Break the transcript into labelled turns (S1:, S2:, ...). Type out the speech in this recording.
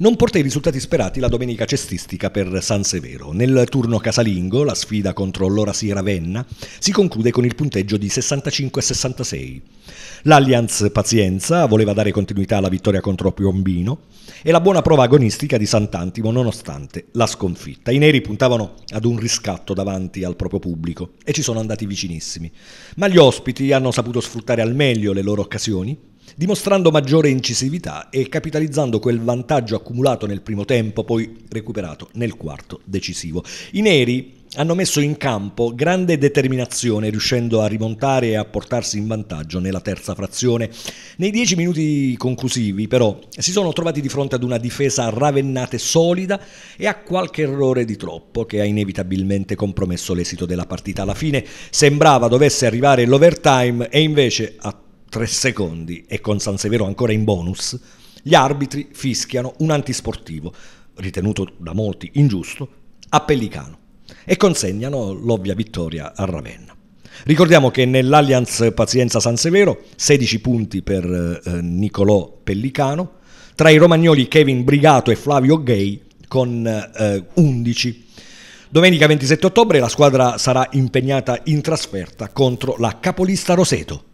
S1: non porta i risultati sperati la domenica cestistica per San Severo. Nel turno casalingo, la sfida contro l'Ora Si Ravenna si conclude con il punteggio di 65-66. L'Allianz Pazienza voleva dare continuità alla vittoria contro Piombino e la buona prova agonistica di Sant'Antimo nonostante la sconfitta. I neri puntavano ad un riscatto davanti al proprio pubblico e ci sono andati vicinissimi, ma gli ospiti hanno saputo sfruttare al meglio le loro occasioni dimostrando maggiore incisività e capitalizzando quel vantaggio accumulato nel primo tempo, poi recuperato nel quarto decisivo. I neri hanno messo in campo grande determinazione riuscendo a rimontare e a portarsi in vantaggio nella terza frazione. Nei dieci minuti conclusivi però si sono trovati di fronte ad una difesa ravennata e solida e a qualche errore di troppo che ha inevitabilmente compromesso l'esito della partita. Alla fine sembrava dovesse arrivare l'overtime e invece a 3 secondi e con San Severo ancora in bonus, gli arbitri fischiano un antisportivo, ritenuto da molti ingiusto, a Pellicano e consegnano l'ovvia vittoria a Ravenna. Ricordiamo che nell'Allianz Pazienza San Severo 16 punti per eh, Nicolò Pellicano, tra i romagnoli Kevin Brigato e Flavio Gay con eh, 11. Domenica 27 ottobre la squadra sarà impegnata in trasferta contro la capolista Roseto.